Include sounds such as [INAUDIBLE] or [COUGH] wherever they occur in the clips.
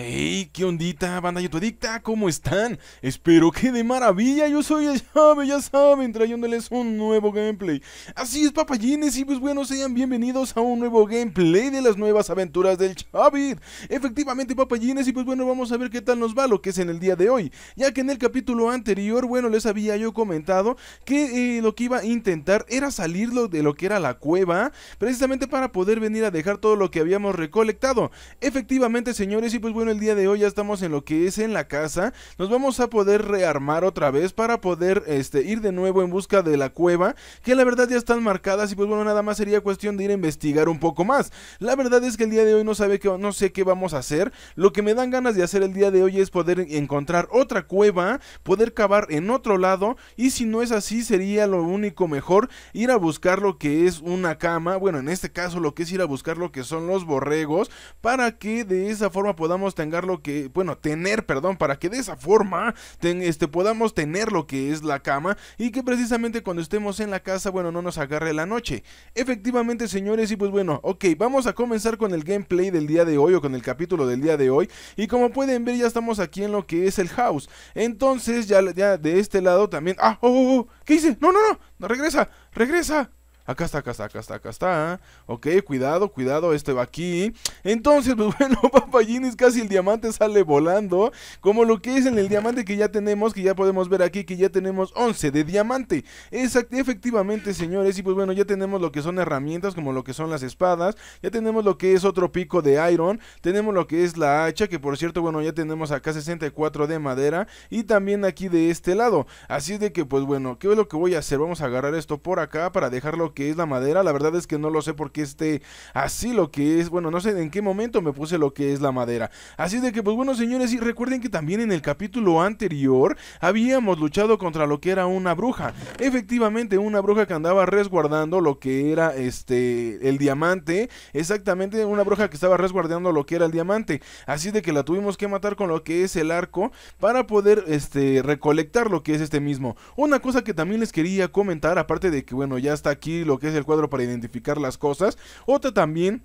Hey, ¿qué ondita, banda adicta. ¿Cómo están? Espero que de maravilla, yo soy el llave, ya saben, trayéndoles un nuevo gameplay Así es, papayines, y pues bueno, sean bienvenidos a un nuevo gameplay de las nuevas aventuras del Chavit Efectivamente, papayines, y pues bueno, vamos a ver qué tal nos va lo que es en el día de hoy Ya que en el capítulo anterior, bueno, les había yo comentado que eh, lo que iba a intentar era salirlo de lo que era la cueva Precisamente para poder venir a dejar todo lo que habíamos recolectado Efectivamente, señores, y pues bueno el día de hoy ya estamos en lo que es en la casa. Nos vamos a poder rearmar otra vez para poder este, ir de nuevo en busca de la cueva, que la verdad ya están marcadas y pues bueno, nada más sería cuestión de ir a investigar un poco más. La verdad es que el día de hoy no, sabe que, no sé qué vamos a hacer. Lo que me dan ganas de hacer el día de hoy es poder encontrar otra cueva, poder cavar en otro lado y si no es así sería lo único mejor ir a buscar lo que es una cama, bueno, en este caso lo que es ir a buscar lo que son los borregos para que de esa forma podamos tengar lo que, bueno, tener, perdón, para que de esa forma este, podamos tener lo que es la cama y que precisamente cuando estemos en la casa, bueno, no nos agarre la noche. Efectivamente, señores, y pues bueno, ok, vamos a comenzar con el gameplay del día de hoy o con el capítulo del día de hoy y como pueden ver ya estamos aquí en lo que es el house. Entonces ya, ya de este lado también... Ah, oh, oh, oh, ¿qué hice? No, no, no, no regresa, regresa. Acá está, acá está, acá está, acá está. ¿eh? Ok, cuidado, cuidado, este va aquí. Entonces, [LAUGHS] pues bueno, papayines, casi el diamante sale volando. Como lo que es en el diamante que ya tenemos, que ya podemos ver aquí, que ya tenemos 11 de diamante. Exacto, efectivamente, señores. Y pues bueno, ya tenemos lo que son herramientas, como lo que son las espadas. Ya tenemos lo que es otro pico de iron. Tenemos lo que es la hacha, que por cierto, bueno, ya tenemos acá 64 de madera. Y también aquí de este lado. Así de que, pues bueno, ¿qué es lo que voy a hacer? Vamos a agarrar esto por acá para dejarlo que es la madera. La verdad es que no lo sé porque qué esté así lo que es. Bueno, no sé en qué momento me puse lo que es la madera. Así de que, pues bueno, señores, y recuerden que también en el capítulo anterior habíamos luchado contra lo que era una bruja. Efectivamente, una bruja que andaba resguardando lo que era este el diamante. Exactamente, una bruja que estaba resguardando lo que era el diamante. Así de que la tuvimos que matar con lo que es el arco para poder este recolectar lo que es este mismo. Una cosa que también les quería comentar, aparte de que bueno, ya está aquí lo que es el cuadro para identificar las cosas. Otra también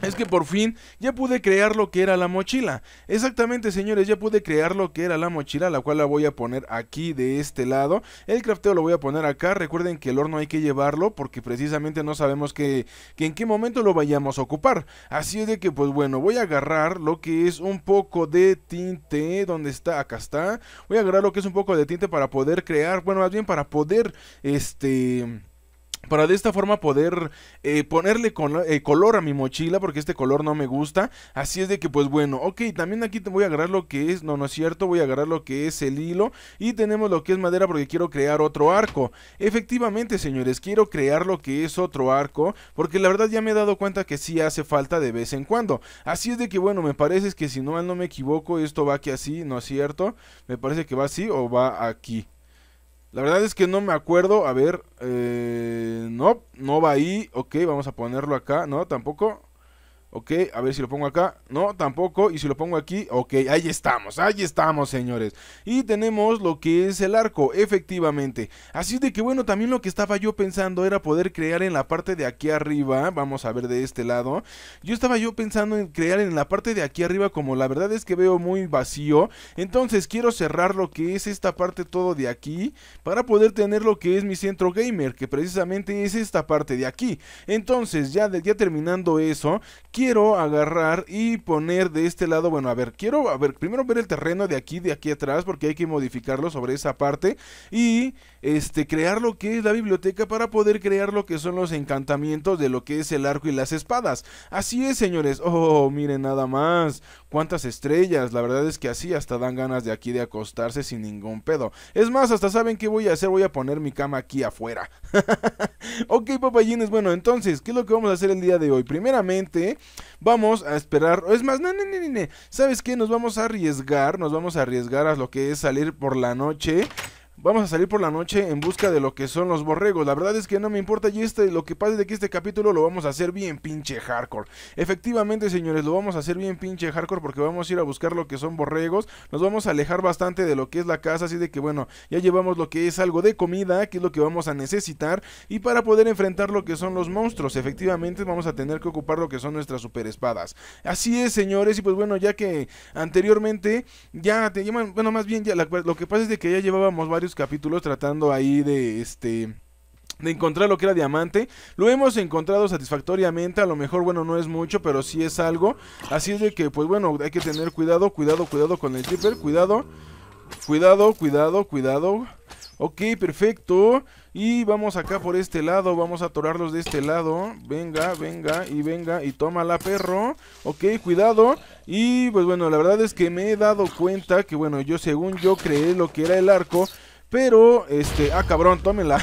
es que por fin ya pude crear lo que era la mochila. Exactamente, señores, ya pude crear lo que era la mochila, la cual la voy a poner aquí de este lado. El crafteo lo voy a poner acá. Recuerden que el horno hay que llevarlo porque precisamente no sabemos que, en qué momento lo vayamos a ocupar. Así es de que, pues bueno, voy a agarrar lo que es un poco de tinte. Donde está? Acá está. Voy a agarrar lo que es un poco de tinte para poder crear, bueno, más bien para poder, este para de esta forma poder eh, ponerle eh, color a mi mochila porque este color no me gusta. Así es de que pues bueno, ok, también aquí te voy a agarrar lo que es, no, no es cierto, voy a agarrar lo que es el hilo y tenemos lo que es madera porque quiero crear otro arco. Efectivamente señores, quiero crear lo que es otro arco porque la verdad ya me he dado cuenta que sí hace falta de vez en cuando. Así es de que bueno, me parece que si no, no me equivoco, esto va aquí así, no es cierto, me parece que va así o va aquí. La verdad es que no me acuerdo. A ver, eh, no, no va ahí. Ok, vamos a ponerlo acá. No, tampoco. Ok, a ver si lo pongo acá. No, tampoco. Y si lo pongo aquí, ok, ahí estamos, ahí estamos, señores. Y tenemos lo que es el arco, efectivamente. Así de que bueno, también lo que estaba yo pensando era poder crear en la parte de aquí arriba. Vamos a ver de este lado. Yo estaba yo pensando en crear en la parte de aquí arriba, como la verdad es que veo muy vacío. Entonces quiero cerrar lo que es esta parte todo de aquí. Para poder tener lo que es mi centro gamer, que precisamente es esta parte de aquí. Entonces, ya, ya terminando eso, quiero quiero agarrar y poner de este lado, bueno, a ver, quiero, a ver, primero ver el terreno de aquí, de aquí atrás, porque hay que modificarlo sobre esa parte y este, crear lo que es la biblioteca para poder crear lo que son los encantamientos de lo que es el arco y las espadas. Así es, señores. Oh, miren nada más. Cuántas estrellas. La verdad es que así hasta dan ganas de aquí de acostarse sin ningún pedo. Es más, hasta saben qué voy a hacer. Voy a poner mi cama aquí afuera. [LAUGHS] ok, papayines. Bueno, entonces, ¿qué es lo que vamos a hacer el día de hoy? Primeramente, Vamos a esperar. Es más, no, no, ¿Sabes qué? Nos vamos a arriesgar. Nos vamos a arriesgar a lo que es salir por la noche. Vamos a salir por la noche en busca de lo que son los borregos. La verdad es que no me importa y este, lo que pase de que este capítulo lo vamos a hacer bien pinche hardcore. Efectivamente, señores, lo vamos a hacer bien pinche hardcore porque vamos a ir a buscar lo que son borregos. Nos vamos a alejar bastante de lo que es la casa, así de que bueno, ya llevamos lo que es algo de comida, que es lo que vamos a necesitar. Y para poder enfrentar lo que son los monstruos, efectivamente vamos a tener que ocupar lo que son nuestras super espadas. Así es, señores, y pues bueno, ya que anteriormente ya te llaman, bueno, más bien ya lo que pasa es de que ya llevábamos varios capítulos tratando ahí de este de encontrar lo que era diamante. Lo hemos encontrado satisfactoriamente, a lo mejor, bueno, no es mucho, pero sí es algo. Así es de que, pues bueno, hay que tener cuidado, cuidado, cuidado con el creeper, cuidado, cuidado, cuidado, cuidado. Ok, perfecto. Y vamos acá por este lado, vamos a atorarlos de este lado. Venga, venga y venga y la perro. Ok, cuidado. Y pues bueno, la verdad es que me he dado cuenta que, bueno, yo según yo creé lo que era el arco pero, este, ah, cabrón, tómela.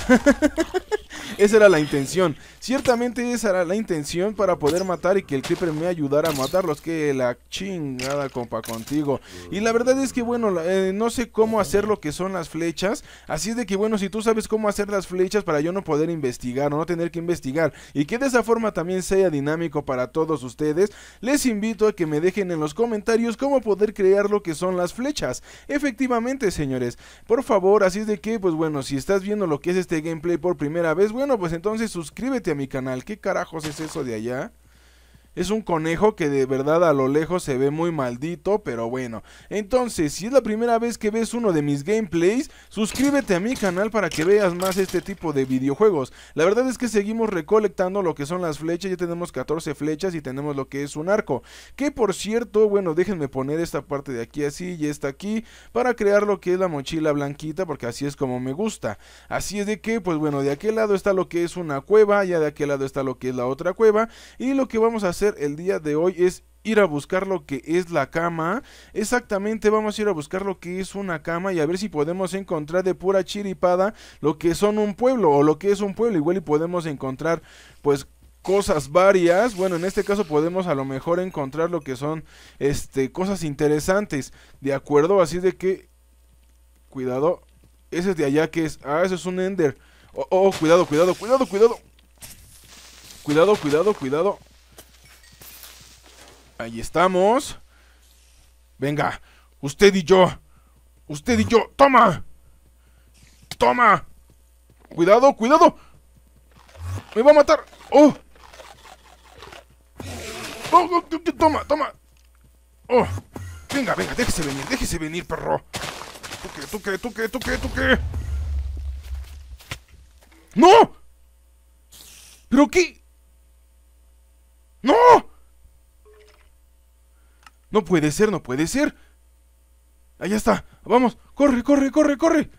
[LAUGHS] esa era la intención. Ciertamente esa era la intención para poder matar y que el Creeper me ayudara a matarlos. Que la chingada, compa, contigo. Y la verdad es que, bueno, eh, no sé cómo hacer lo que son las flechas. Así de que, bueno, si tú sabes cómo hacer las flechas para yo no poder investigar o no tener que investigar. Y que de esa forma también sea dinámico para todos ustedes. Les invito a que me dejen en los comentarios cómo poder crear lo que son las flechas. Efectivamente, señores. Por favor, así de que, pues bueno, si estás viendo lo que es este gameplay por primera vez, bueno, pues entonces suscríbete a mi canal. ¿Qué carajos es eso de allá? Es un conejo que de verdad a lo lejos se ve muy maldito, pero bueno. Entonces, si es la primera vez que ves uno de mis gameplays, suscríbete a mi canal para que veas más este tipo de videojuegos. La verdad es que seguimos recolectando lo que son las flechas, ya tenemos 14 flechas y tenemos lo que es un arco. Que por cierto, bueno, déjenme poner esta parte de aquí así y esta aquí para crear lo que es la mochila blanquita porque así es como me gusta. Así es de que, pues bueno, de aquel lado está lo que es una cueva, ya de aquel lado está lo que es la otra cueva y lo que vamos a hacer el día de hoy es ir a buscar lo que es la cama. Exactamente, vamos a ir a buscar lo que es una cama y a ver si podemos encontrar de pura chiripada lo que son un pueblo o lo que es un pueblo. Igual y podemos encontrar pues cosas varias. Bueno, en este caso podemos a lo mejor encontrar lo que son este cosas interesantes, ¿de acuerdo? Así de que cuidado, ese es de allá que es, ah, ese es un Ender. Oh, oh, cuidado, cuidado, cuidado, cuidado. Cuidado, cuidado, cuidado. Ahí estamos. Venga, usted y yo. Usted y yo. ¡Toma! ¡Toma! ¡Cuidado, cuidado! ¡Me va a matar! ¡Oh! ¡Oh, oh toma, toma! ¡Oh! Venga, venga, déjese venir, déjese venir, perro. ¿Tú qué, tú qué, tú qué, tú qué, tú qué? ¡No! ¿Pero qué? ¡No! No puede ser, no puede ser. Allá está. Vamos. Corre, corre, corre, corre.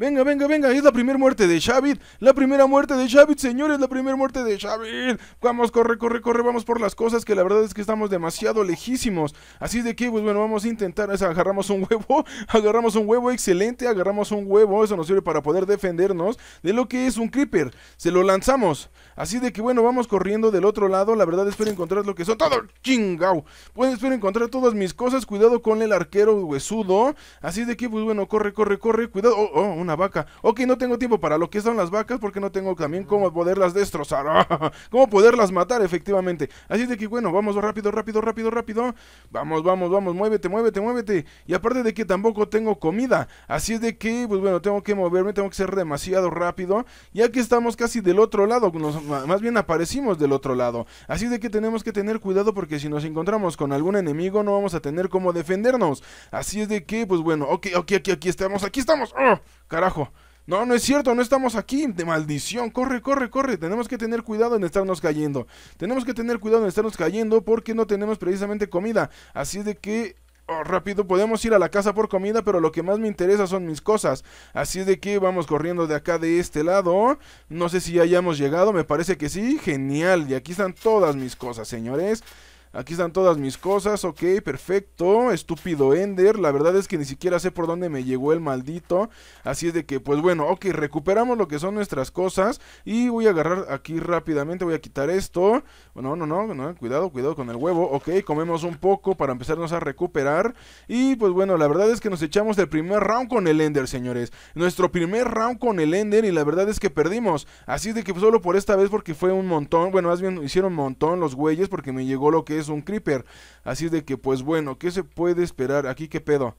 Venga, venga, venga, es la primera muerte de Shavit. La primera muerte de Shavit, señores, la primera muerte de Shavit. Vamos, corre, corre, corre, vamos por las cosas que la verdad es que estamos demasiado lejísimos. Así de que, pues bueno, vamos a intentar. agarramos un huevo, [LAUGHS] agarramos un huevo, excelente, agarramos un huevo. Eso nos sirve para poder defendernos de lo que es un creeper. Se lo lanzamos. Así de que, bueno, vamos corriendo del otro lado. La verdad, espero encontrar lo que son. ¡Todo chingao! Pues espero encontrar todas mis cosas. Cuidado con el arquero huesudo. Así de que, pues bueno, corre, corre, corre. Cuidado. Oh, oh, una vaca. Ok, no tengo tiempo para lo que son las vacas porque no tengo también cómo poderlas destrozar. [LAUGHS] cómo poderlas matar, efectivamente. Así es de que, bueno, vamos rápido, rápido, rápido, rápido. Vamos, vamos, vamos, muévete, muévete, muévete. Y aparte de que tampoco tengo comida. Así es de que, pues bueno, tengo que moverme, tengo que ser demasiado rápido. Ya que estamos casi del otro lado. más bien aparecimos del otro lado. Así es de que tenemos que tener cuidado porque si nos encontramos con algún enemigo no vamos a tener cómo defendernos. Así es de que, pues bueno, ok, ok, aquí, aquí estamos, aquí estamos. ¡Oh! Carajo. No, no es cierto, no estamos aquí. De maldición. Corre, corre, corre. Tenemos que tener cuidado en estarnos cayendo. Tenemos que tener cuidado en estarnos cayendo porque no tenemos precisamente comida. Así de que oh, rápido, podemos ir a la casa por comida, pero lo que más me interesa son mis cosas. Así de que vamos corriendo de acá de este lado. No sé si hayamos llegado, me parece que sí. Genial, y aquí están todas mis cosas, señores. Aquí están todas mis cosas, ok, perfecto, estúpido Ender, la verdad es que ni siquiera sé por dónde me llegó el maldito, así es de que, pues bueno, ok, recuperamos lo que son nuestras cosas y voy a agarrar aquí rápidamente, voy a quitar esto, no, no, no, no cuidado, cuidado con el huevo, ok, comemos un poco para empezarnos a recuperar y pues bueno, la verdad es que nos echamos el primer round con el Ender, señores, nuestro primer round con el Ender y la verdad es que perdimos, así es de que solo por esta vez porque fue un montón, bueno, más bien hicieron un montón los güeyes porque me llegó lo que es un creeper. Así de que, pues bueno, ¿qué se puede esperar? Aquí, ¿qué pedo?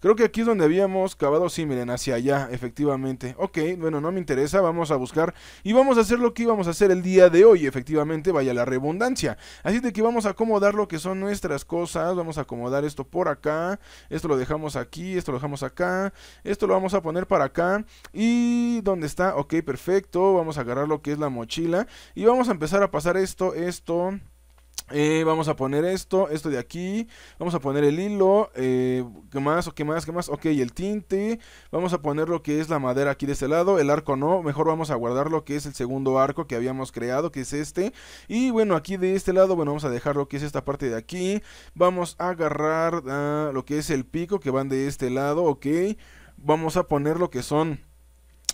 Creo que aquí es donde habíamos cavado, sí, miren, hacia allá, efectivamente. Ok, bueno, no me interesa, vamos a buscar y vamos a hacer lo que íbamos a hacer el día de hoy, efectivamente, vaya la redundancia. Así de que vamos a acomodar lo que son nuestras cosas, vamos a acomodar esto por acá, esto lo dejamos aquí, esto lo dejamos acá, esto lo vamos a poner para acá y ¿dónde está? Ok, perfecto, vamos a agarrar lo que es la mochila y vamos a empezar a pasar esto, esto... Eh, vamos a poner esto, esto de aquí. Vamos a poner el hilo. Eh, ¿Qué más? ¿Qué más? ¿Qué más? Ok, el tinte. Vamos a poner lo que es la madera aquí de este lado. El arco no. Mejor vamos a guardar lo que es el segundo arco que habíamos creado, que es este. Y bueno, aquí de este lado, bueno, vamos a dejar lo que es esta parte de aquí. Vamos a agarrar ah, lo que es el pico que van de este lado, ok. Vamos a poner lo que son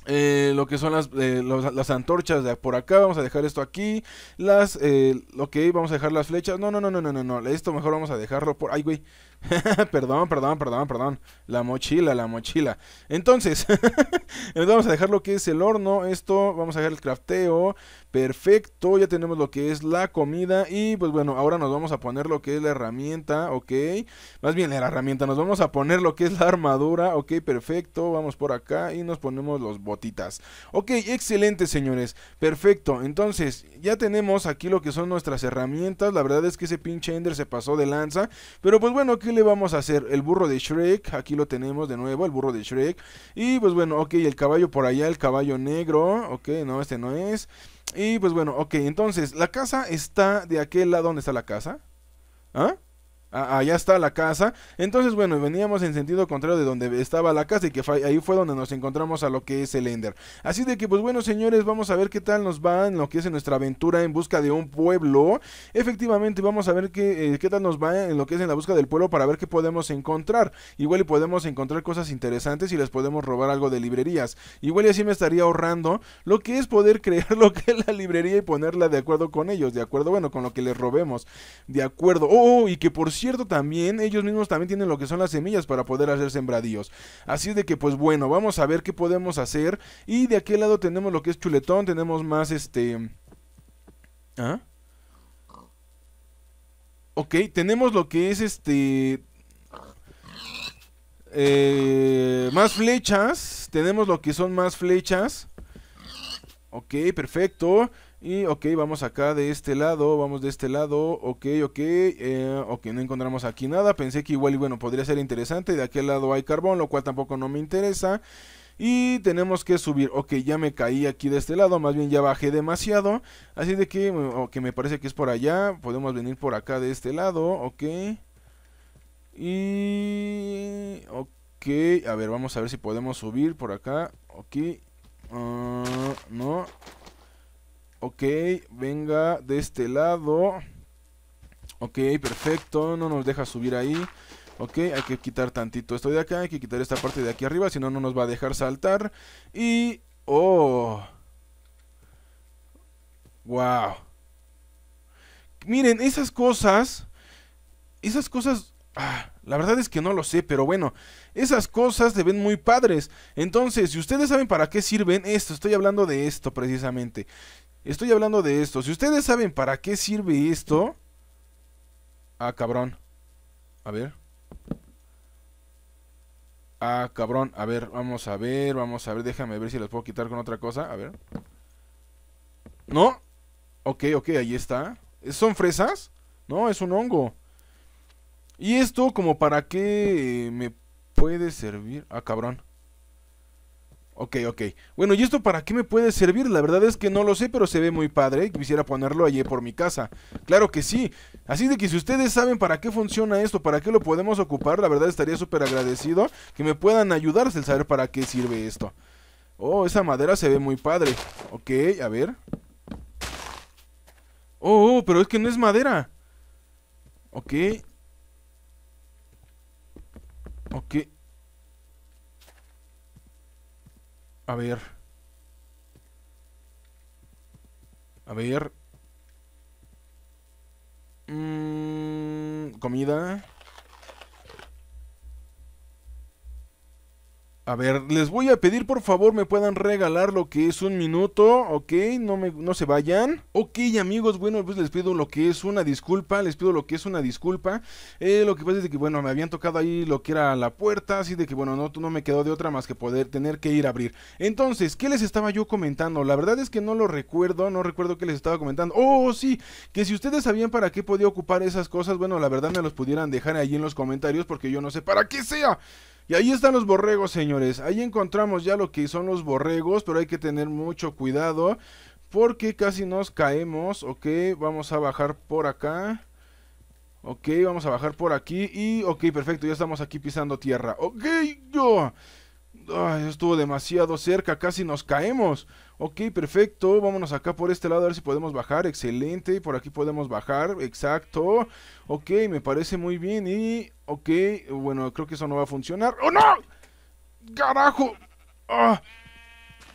eh, lo que son las, eh, las antorchas de por acá, vamos a dejar esto aquí. Las, eh, ok, vamos a dejar las flechas. No, no, no, no, no, no, Esto mejor vamos a dejarlo por. Ay, güey. [LAUGHS] perdón, perdón, perdón, perdón. La mochila, la mochila. [LAUGHS] Entonces, vamos a dejar lo que es el horno. Esto, vamos a dejar el crafteo. Perfecto, ya tenemos lo que es la comida. Y pues bueno, ahora nos vamos a poner lo que es la herramienta, ok. Más bien la herramienta, nos vamos a poner lo que es la armadura, ok, perfecto. Vamos por acá y nos ponemos los botitas. Ok, excelente, señores. Perfecto, entonces ya tenemos aquí lo que son nuestras herramientas. La verdad es que ese pinche Ender se pasó de lanza. Pero pues bueno, que le vamos a hacer? El burro de Shrek, aquí lo tenemos de nuevo, el burro de Shrek. Y pues bueno, ok, el caballo por allá, el caballo negro, ok, no, este no es. Y pues bueno, ok, entonces, la casa está de aquel lado donde está la casa. ¿Ah? allá está la casa. Entonces, bueno, veníamos en sentido contrario de donde estaba la casa y que ahí fue donde nos encontramos a lo que es el Ender. Así de que, pues bueno, señores, vamos a ver qué tal nos va en lo que es nuestra aventura en busca de un pueblo. Efectivamente, vamos a ver qué, eh, qué tal nos va en lo que es en la busca del pueblo para ver qué podemos encontrar. Igual y podemos encontrar cosas interesantes y les podemos robar algo de librerías. Igual y así me estaría ahorrando lo que es poder [LAUGHS] crear lo que es la librería y ponerla de acuerdo con ellos, de acuerdo, bueno, con lo que les robemos, de acuerdo. Oh, oh y que por cierto también, ellos mismos también tienen lo que son las semillas para poder hacer sembradíos. Así es de que pues bueno, vamos a ver qué podemos hacer. Y de aquel lado tenemos lo que es chuletón, tenemos más este... ¿Ah? Ok, tenemos lo que es este... Eh, más flechas. Tenemos lo que son más flechas. Ok, perfecto. Y ok, vamos acá de este lado, vamos de este lado, ok, ok, eh, ok, no encontramos aquí nada, pensé que igual y bueno, podría ser interesante, de aquel lado hay carbón, lo cual tampoco no me interesa. Y tenemos que subir. Ok, ya me caí aquí de este lado. Más bien ya bajé demasiado. Así de que, que mm, me parece que es por allá. Podemos venir por acá de este lado. Ok. Y... Ok. A ver, vamos a ver si podemos subir por acá. Ok. Ah, no. Ok, venga de este lado. Ok, perfecto. No nos deja subir ahí. Ok, hay que quitar tantito esto de acá. Hay que quitar esta parte de aquí arriba. Si no, no nos va a dejar saltar. Y... ¡Oh! ¡Wow! Miren, esas cosas... Esas cosas... Ah, la verdad es que no lo sé, pero bueno, esas cosas se ven muy padres. Entonces, si ustedes saben para qué sirven esto, estoy hablando de esto precisamente. Estoy hablando de esto. Si ustedes saben para qué sirve esto... Ah, cabrón. A ver. Ah, cabrón. A ver, vamos a ver, vamos a ver. Déjame ver si las puedo quitar con otra cosa. A ver. No. Ok, ok, ahí está. ¿Son fresas? No, es un hongo. ¿Y esto como para qué eh, me puede servir? Ah, cabrón. Ok, ok. Bueno, ¿y esto para qué me puede servir? La verdad es que no lo sé, pero se ve muy padre. Quisiera ponerlo allí por mi casa. Claro que sí. Así de que si ustedes saben para qué funciona esto, para qué lo podemos ocupar, la verdad estaría súper agradecido que me puedan ayudarse el saber para qué sirve esto. Oh, esa madera se ve muy padre. Ok, a ver. Oh, oh pero es que no es madera. Ok. Ok. A ver. A ver. Mmm... comida. A ver, les voy a pedir por favor me puedan regalar lo que es un minuto, ok, no, me, no se vayan. Ok amigos, bueno, pues les pido lo que es una disculpa, les pido lo que es una disculpa. Eh, lo que pasa es que, bueno, me habían tocado ahí lo que era la puerta, así de que, bueno, no, no me quedó de otra más que poder tener que ir a abrir. Entonces, ¿qué les estaba yo comentando? La verdad es que no lo recuerdo, no recuerdo qué les estaba comentando. Oh, sí, que si ustedes sabían para qué podía ocupar esas cosas, bueno, la verdad me los pudieran dejar ahí en los comentarios porque yo no sé para qué sea. Y ahí están los borregos, señores. Ahí encontramos ya lo que son los borregos, pero hay que tener mucho cuidado porque casi nos caemos. Ok, vamos a bajar por acá. Ok, vamos a bajar por aquí y ok, perfecto, ya estamos aquí pisando tierra. Ok, yo estuvo demasiado cerca, casi nos caemos. Ok, perfecto, vámonos acá por este lado a ver si podemos bajar, excelente, Y por aquí podemos bajar, exacto. Ok, me parece muy bien y... Ok, bueno, creo que eso no va a funcionar. ¡Oh, no! ¡Carajo! Ah,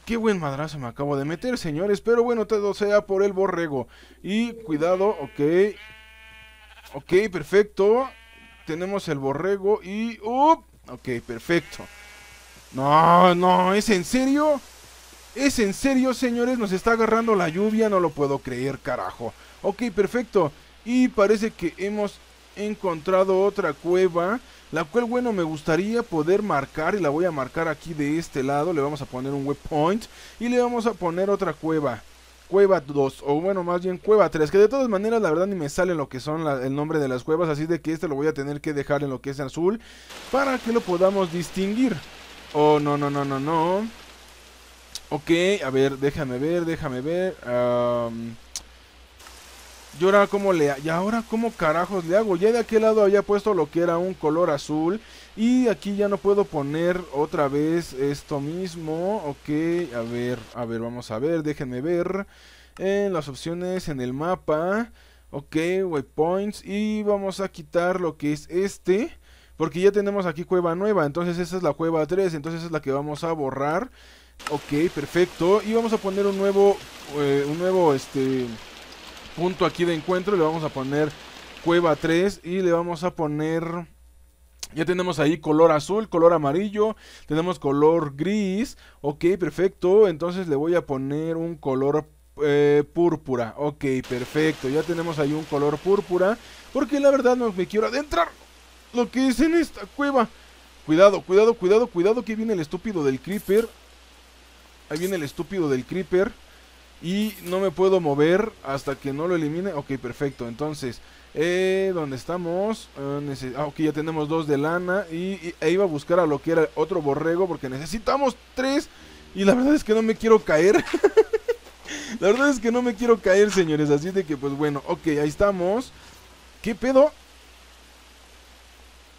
qué buen madrazo me acabo de meter, señores, pero bueno, todo sea por el borrego. Y cuidado, ok. Ok, perfecto. Tenemos el borrego y... ¡up! ok, perfecto. No, no, ¿es en serio? ¿Es en serio, señores? Nos está agarrando la lluvia, no lo puedo creer, carajo. Ok, perfecto. Y parece que hemos encontrado otra cueva, la cual, bueno, me gustaría poder marcar y la voy a marcar aquí de este lado. Le vamos a poner un point y le vamos a poner otra cueva. Cueva 2, o bueno, más bien Cueva 3, que de todas maneras la verdad ni me sale lo que son el nombre de las cuevas, así de que este lo voy a tener que dejar en lo que es azul para que lo podamos distinguir. Oh, no, no, no, no, no. Ok, a ver, déjame ver, déjame ver. y ahora cómo le... Y ahora cómo carajos le hago. Ya de aquel lado había puesto lo que era un color azul. Y aquí ya no puedo poner otra vez esto mismo. Ok, a ver, a ver, vamos a ver, déjenme ver. En eh, las opciones, en el mapa. Ok, waypoints. Y vamos a quitar lo que es este. Porque ya tenemos aquí cueva nueva, entonces esa es la cueva 3, entonces esa es la que vamos a borrar. Ok, perfecto. Y vamos a poner un nuevo, eh, un nuevo este, punto aquí de encuentro. Le vamos a poner cueva 3 y le vamos a poner... Ya tenemos ahí color azul, color amarillo, tenemos color gris. Ok, perfecto. Entonces le voy a poner un color eh, púrpura. Ok, perfecto. Ya tenemos ahí un color púrpura. Porque la verdad no me quiero adentrar lo que es en esta cueva. Cuidado, cuidado, cuidado, cuidado. Que viene el estúpido del creeper. Ahí viene el estúpido del creeper. Y no me puedo mover hasta que no lo elimine. Ok, perfecto. Entonces, eh, ¿dónde estamos? Eh, ah, ok, ya tenemos dos de lana. Y, e iba a buscar a lo que era otro borrego porque necesitamos tres. Y la verdad es que no me quiero caer. [LAUGHS] la verdad es que no me quiero caer, señores. Así de que, pues bueno, ok, ahí estamos. ¿Qué pedo?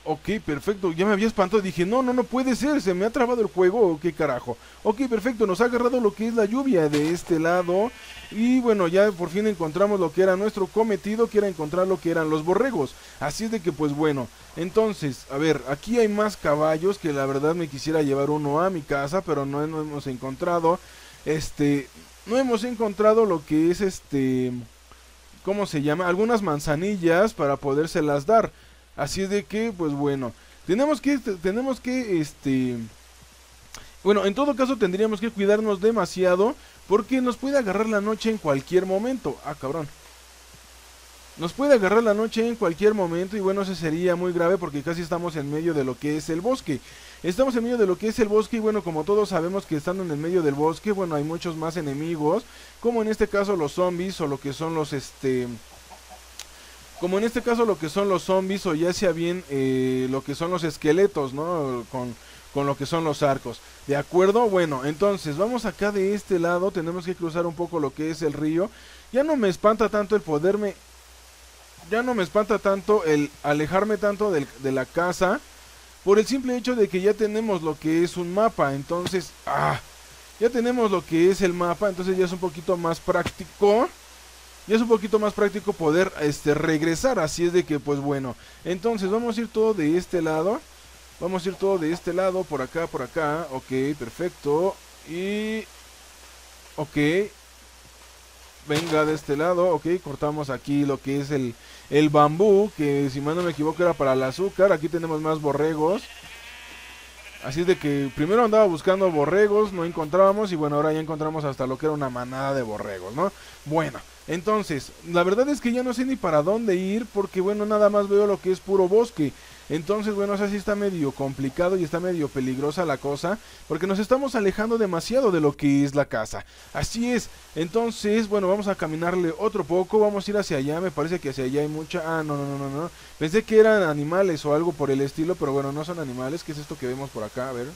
Ok, perfecto. Ya me había espantado. Dije, no, no, no puede ser. Se me ha trabado el juego. ¿Qué carajo? Ok, perfecto. Nos ha agarrado lo que es la lluvia de este lado. Y bueno, ya por fin encontramos lo que era nuestro cometido, que era encontrar lo que eran los borregos. Así es de que, pues bueno. Entonces, a ver, aquí hay más caballos que la verdad me quisiera llevar uno a mi casa, pero no, no hemos encontrado. Este, no hemos encontrado lo que es este... ¿Cómo se llama? Algunas manzanillas para podérselas dar. Así es de que, pues bueno, tenemos que, tenemos que, este... Bueno, en todo caso tendríamos que cuidarnos demasiado porque nos puede agarrar la noche en cualquier momento. Ah, cabrón. Nos puede agarrar la noche en cualquier momento y bueno, eso sería muy grave porque casi estamos en medio de lo que es el bosque. Estamos en medio de lo que es el bosque y bueno, como todos sabemos que estando en el medio del bosque, bueno, hay muchos más enemigos, como en este caso los zombies o lo que son los este como en este caso lo que son los zombies o ya sea bien eh, lo que son los esqueletos, ¿no? Con, lo que son los arcos. ¿De acuerdo? Bueno, entonces vamos acá de este lado, tenemos que cruzar un poco lo que es el río. Ya no me espanta tanto el poderme... Ya no me espanta tanto el alejarme tanto de la casa por el simple hecho de que ya tenemos lo que es un mapa, entonces... ¡Ah! Ya tenemos lo que es el mapa, entonces ya es un poquito más práctico y es un poquito más práctico poder este, regresar, así es de que pues bueno, entonces vamos a ir todo de este lado, vamos a ir todo de este lado, por acá, por acá, ok, perfecto, y ok, venga de este lado, ok, cortamos aquí lo que es el, bambú, que si mal no me equivoco era para el azúcar, aquí tenemos más borregos, Así es de que primero andaba buscando borregos, no encontrábamos y bueno, ahora ya encontramos hasta lo que era una manada de borregos, ¿no? Bueno, entonces, la verdad es que ya no sé ni para dónde ir porque bueno, nada más veo lo que es puro bosque. Entonces, bueno, o sea, sí está medio complicado y está medio peligrosa la cosa, porque nos estamos alejando demasiado de lo que es la casa. Así es. Entonces, bueno, vamos a caminarle otro poco, vamos a ir hacia allá, me parece que hacia allá hay mucha... Ah, no, no, no, no, no. Pensé que eran animales o algo por el estilo, pero bueno, no son animales. ¿Qué es esto que vemos por acá? A ver.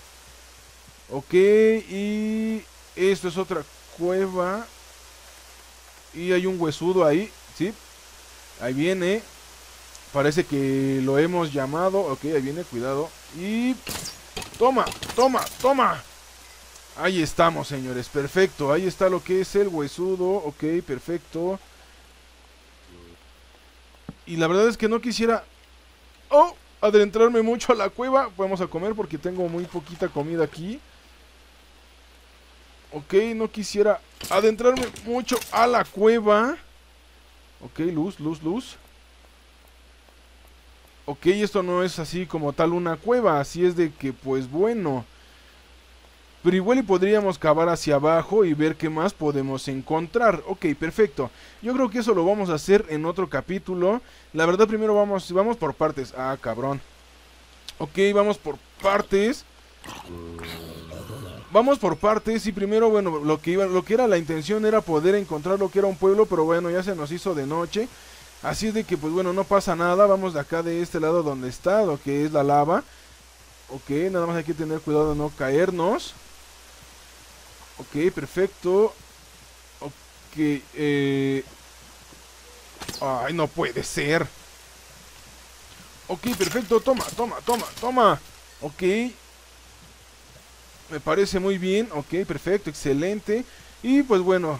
Ok, y... Esto es otra cueva. Y hay un huesudo ahí, ¿sí? Ahí viene. Parece que lo hemos llamado. Ok, ahí viene, cuidado. Y... Toma, toma, toma. Ahí estamos, señores. Perfecto. Ahí está lo que es el huesudo. Ok, perfecto. Y la verdad es que no quisiera... ¡Oh! Adentrarme mucho a la cueva. Vamos a comer porque tengo muy poquita comida aquí. Ok, no quisiera adentrarme mucho a la cueva. Ok, luz, luz, luz. Ok, esto no es así como tal una cueva, así es de que pues bueno. Pero igual y podríamos cavar hacia abajo y ver qué más podemos encontrar. Ok, perfecto. Yo creo que eso lo vamos a hacer en otro capítulo. La verdad primero vamos, vamos por partes. Ah, cabrón. Ok, vamos por partes vamos por partes y primero, bueno, lo que, iba, lo que era la intención era poder encontrar lo que era un pueblo, pero bueno, ya se nos hizo de noche. Así es de que, pues bueno, no pasa nada, vamos de acá de este lado donde está, lo que es la lava. Ok, nada más hay que tener cuidado de no caernos. Ok, perfecto. Ok, eh... Ay, no puede ser. Ok, perfecto, toma, toma, toma, toma. Ok, me parece muy bien. Ok, perfecto, excelente. Y pues bueno,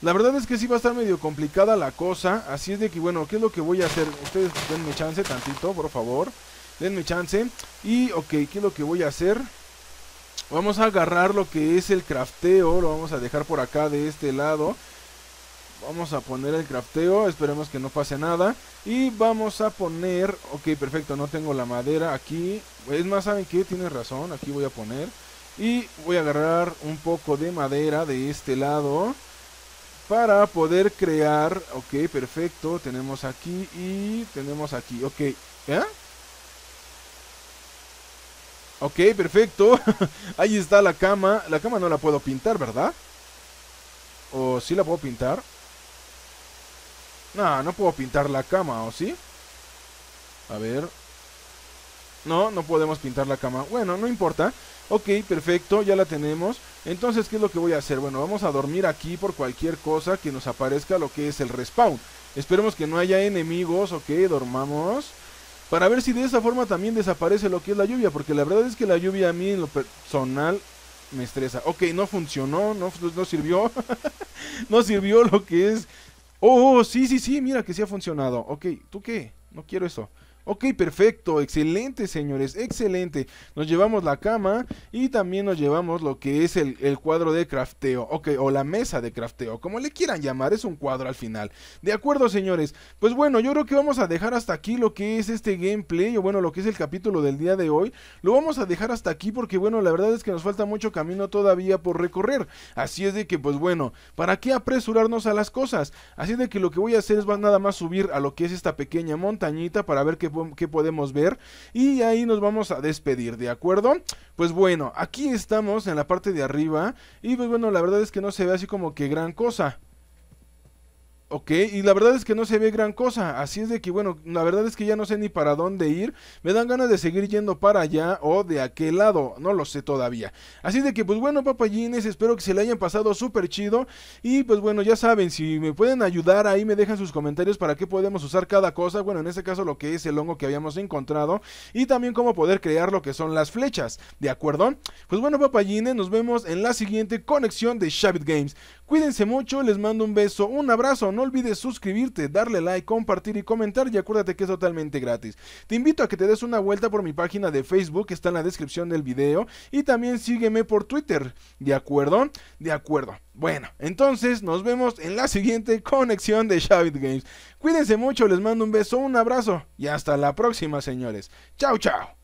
la verdad es que sí va a estar medio complicada la cosa. Así es de que, bueno, ¿qué es lo que voy a hacer? Ustedes denme chance tantito, por favor. Denme chance. Y, ok, ¿qué es lo que voy a hacer? Vamos a agarrar lo que es el crafteo. Lo vamos a dejar por acá de este lado. Vamos a poner el crafteo. Esperemos que no pase nada. Y vamos a poner... Ok, perfecto. No tengo la madera aquí. Es más, ¿saben qué? Tienes razón. Aquí voy a poner... Y voy a agarrar un poco de madera de este lado para poder crear. Ok, perfecto. Tenemos aquí y tenemos aquí. Ok, ¿eh? Ok, perfecto. [LAUGHS] Ahí está la cama. La cama no la puedo pintar, ¿verdad? ¿O sí la puedo pintar? No, no puedo pintar la cama, ¿o sí? A ver, no, no podemos pintar la cama. Bueno, no importa. Ok, perfecto, ya la tenemos. Entonces, ¿qué es lo que voy a hacer? Bueno, vamos a dormir aquí por cualquier cosa que nos aparezca lo que es el respawn. Esperemos que no haya enemigos, ok, dormamos. Para ver si de esa forma también desaparece lo que es la lluvia, porque la verdad es que la lluvia a mí en lo personal me estresa. Ok, no funcionó, no, no sirvió. [LAUGHS] no sirvió lo que es... Oh, oh, sí, sí, sí, mira que sí ha funcionado. Ok, ¿tú qué? No quiero eso. Ok, perfecto, excelente señores, excelente. Nos llevamos la cama y también nos llevamos lo que es el, cuadro de crafteo, ok, o la mesa de crafteo, como le quieran llamar, es un cuadro al final. De acuerdo señores, pues bueno, yo creo que vamos a dejar hasta aquí lo que es este gameplay, o bueno, lo que es el capítulo del día de hoy. Lo vamos a dejar hasta aquí porque bueno, la verdad es que nos falta mucho camino todavía por recorrer. Así es de que pues bueno, ¿para qué apresurarnos a las cosas? Así de que lo que voy a hacer es nada más subir a lo que es esta pequeña montañita para ver qué que podemos ver. Y ahí nos vamos a despedir, ¿de acuerdo? Pues bueno, aquí estamos en la parte de arriba. Y pues bueno, la verdad es que no se ve así como que gran cosa. Ok, y la verdad es que no se ve gran cosa, así es de que bueno, la verdad es que ya no sé ni para dónde ir, me dan ganas de seguir yendo para allá o de aquel lado, no lo sé todavía. Así de que pues bueno papayines, espero que se le hayan pasado súper chido y pues bueno, ya saben, si me pueden ayudar ahí me dejan sus comentarios para qué podemos usar cada cosa, bueno en este caso lo que es el hongo que habíamos encontrado y también cómo poder crear lo que son las flechas, ¿de acuerdo? Pues bueno papayines, nos vemos en la siguiente conexión de Shabbit Games. Cuídense mucho, les mando un beso, un abrazo, no olvides suscribirte, darle like, compartir y comentar y acuérdate que es totalmente gratis. Te invito a que te des una vuelta por mi página de Facebook, que está en la descripción del video, y también sígueme por Twitter, ¿de acuerdo? De acuerdo. Bueno, entonces nos vemos en la siguiente conexión de Shavit Games. Cuídense mucho, les mando un beso, un abrazo y hasta la próxima, señores. Chao, chao.